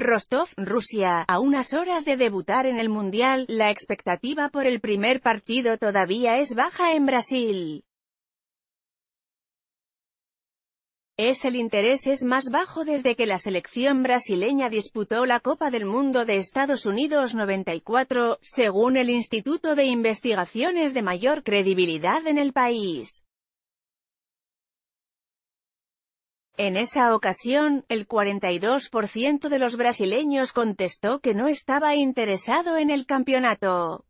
Rostov, Rusia, a unas horas de debutar en el Mundial, la expectativa por el primer partido todavía es baja en Brasil. Es el interés es más bajo desde que la selección brasileña disputó la Copa del Mundo de Estados Unidos 94, según el Instituto de Investigaciones de Mayor Credibilidad en el país. En esa ocasión, el 42% de los brasileños contestó que no estaba interesado en el campeonato.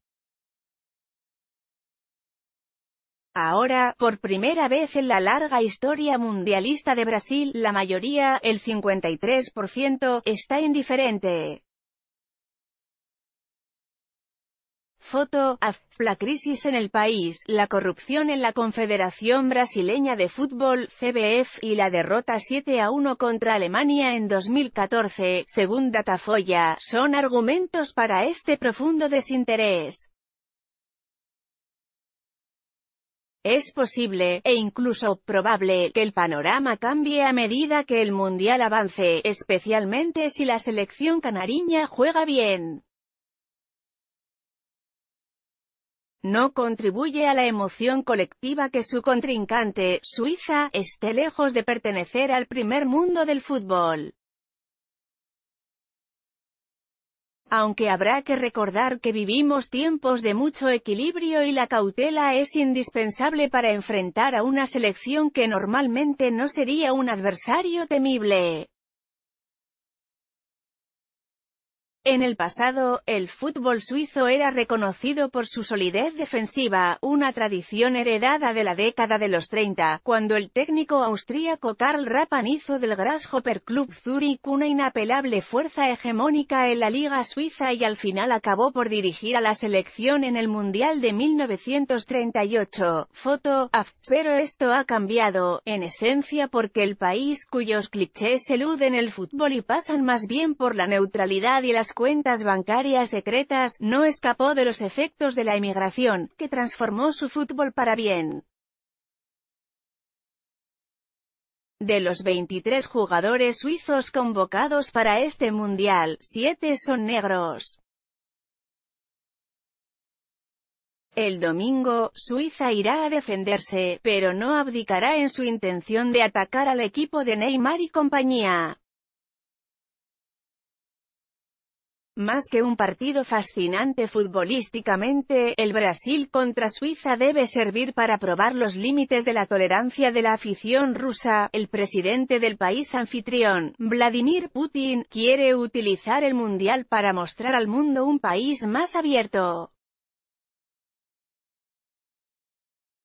Ahora, por primera vez en la larga historia mundialista de Brasil, la mayoría, el 53%, está indiferente. Foto, la crisis en el país, la corrupción en la Confederación Brasileña de Fútbol, CBF, y la derrota 7 a 1 contra Alemania en 2014, según Datafolla, son argumentos para este profundo desinterés. Es posible, e incluso probable, que el panorama cambie a medida que el Mundial avance, especialmente si la selección canariña juega bien. No contribuye a la emoción colectiva que su contrincante, Suiza, esté lejos de pertenecer al primer mundo del fútbol. Aunque habrá que recordar que vivimos tiempos de mucho equilibrio y la cautela es indispensable para enfrentar a una selección que normalmente no sería un adversario temible. En el pasado, el fútbol suizo era reconocido por su solidez defensiva, una tradición heredada de la década de los 30, cuando el técnico austríaco Karl Rappan hizo del Grasshopper Club Zurich una inapelable fuerza hegemónica en la liga suiza y al final acabó por dirigir a la selección en el Mundial de 1938. Foto, Pero esto ha cambiado, en esencia porque el país cuyos clichés eluden el fútbol y pasan más bien por la neutralidad y las cuentas bancarias secretas, no escapó de los efectos de la emigración, que transformó su fútbol para bien. De los 23 jugadores suizos convocados para este Mundial, 7 son negros. El domingo, Suiza irá a defenderse, pero no abdicará en su intención de atacar al equipo de Neymar y compañía. Más que un partido fascinante futbolísticamente, el Brasil contra Suiza debe servir para probar los límites de la tolerancia de la afición rusa. El presidente del país anfitrión, Vladimir Putin, quiere utilizar el Mundial para mostrar al mundo un país más abierto.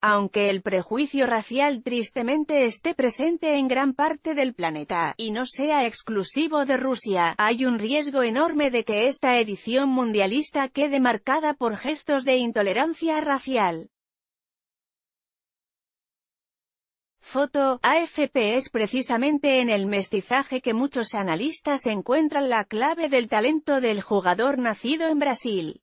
Aunque el prejuicio racial tristemente esté presente en gran parte del planeta, y no sea exclusivo de Rusia, hay un riesgo enorme de que esta edición mundialista quede marcada por gestos de intolerancia racial. Foto, AFP es precisamente en el mestizaje que muchos analistas encuentran la clave del talento del jugador nacido en Brasil.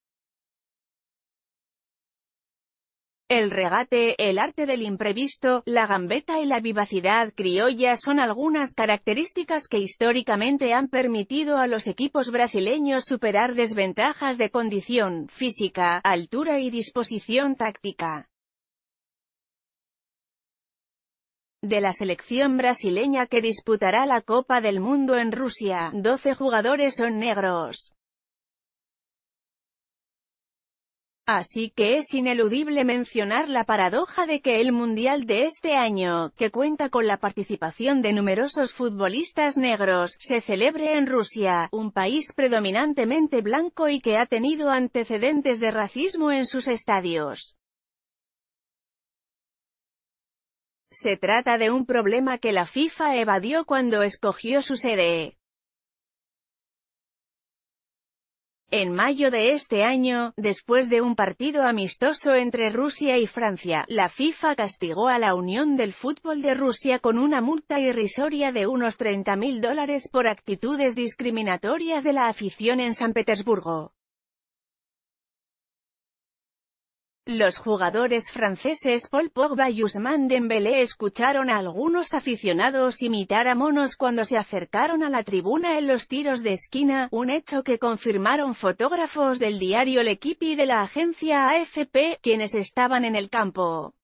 El regate, el arte del imprevisto, la gambeta y la vivacidad criolla son algunas características que históricamente han permitido a los equipos brasileños superar desventajas de condición física, altura y disposición táctica. de la selección brasileña que disputará la Copa del Mundo en Rusia, 12 jugadores son negros. Así que es ineludible mencionar la paradoja de que el Mundial de este año, que cuenta con la participación de numerosos futbolistas negros, se celebre en Rusia, un país predominantemente blanco y que ha tenido antecedentes de racismo en sus estadios. Se trata de un problema que la FIFA evadió cuando escogió su sede. En mayo de este año, después de un partido amistoso entre Rusia y Francia, la FIFA castigó a la Unión del Fútbol de Rusia con una multa irrisoria de unos 30.000 dólares por actitudes discriminatorias de la afición en San Petersburgo. Los jugadores franceses Paul Pogba y Usman Dembélé escucharon a algunos aficionados imitar a monos cuando se acercaron a la tribuna en los tiros de esquina, un hecho que confirmaron fotógrafos del diario L'Equipe y de la agencia AFP, quienes estaban en el campo.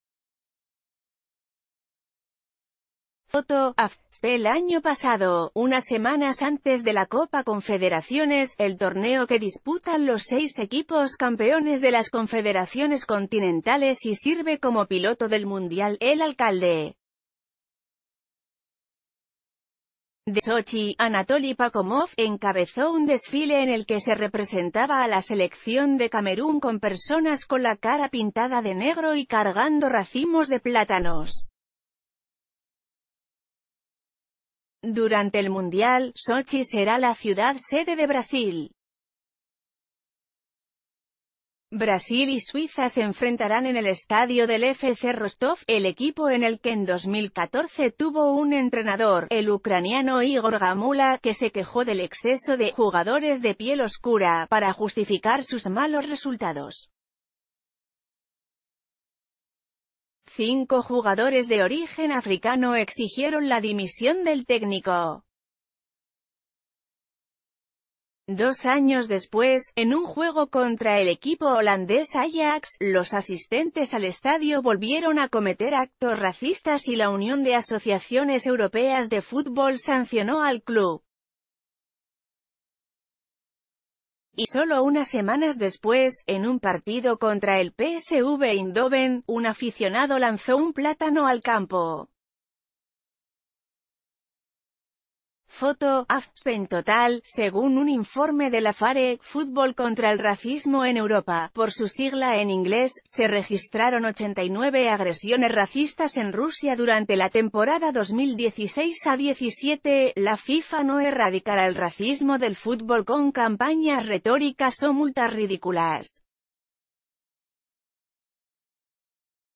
Foto El año pasado, unas semanas antes de la Copa Confederaciones, el torneo que disputan los seis equipos campeones de las confederaciones continentales y sirve como piloto del Mundial, el alcalde de Sochi, Anatoly Pakomov, encabezó un desfile en el que se representaba a la selección de Camerún con personas con la cara pintada de negro y cargando racimos de plátanos. Durante el Mundial, Sochi será la ciudad sede de Brasil. Brasil y Suiza se enfrentarán en el estadio del FC Rostov, el equipo en el que en 2014 tuvo un entrenador, el ucraniano Igor Gamula, que se quejó del exceso de jugadores de piel oscura, para justificar sus malos resultados. Cinco jugadores de origen africano exigieron la dimisión del técnico. Dos años después, en un juego contra el equipo holandés Ajax, los asistentes al estadio volvieron a cometer actos racistas y la Unión de Asociaciones Europeas de Fútbol sancionó al club. y solo unas semanas después, en un partido contra el PSV Eindhoven, un aficionado lanzó un plátano al campo. Foto, AFS, en total, según un informe de la FARE, Fútbol contra el Racismo en Europa, por su sigla en inglés, se registraron 89 agresiones racistas en Rusia durante la temporada 2016 a 17. La FIFA no erradicará el racismo del fútbol con campañas retóricas o multas ridículas.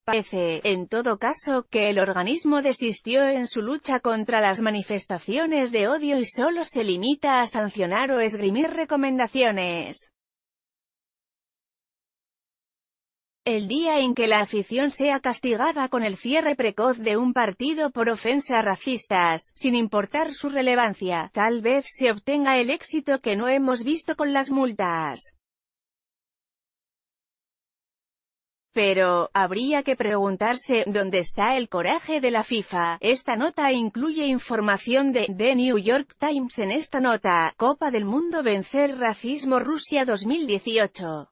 Parece, en todo caso, que el organismo desistió en su lucha contra las manifestaciones de odio y solo se limita a sancionar o esgrimir recomendaciones. El día en que la afición sea castigada con el cierre precoz de un partido por ofensas racistas, sin importar su relevancia, tal vez se obtenga el éxito que no hemos visto con las multas. Pero, habría que preguntarse, ¿dónde está el coraje de la FIFA? Esta nota incluye información de The New York Times en esta nota, Copa del Mundo vencer racismo Rusia 2018.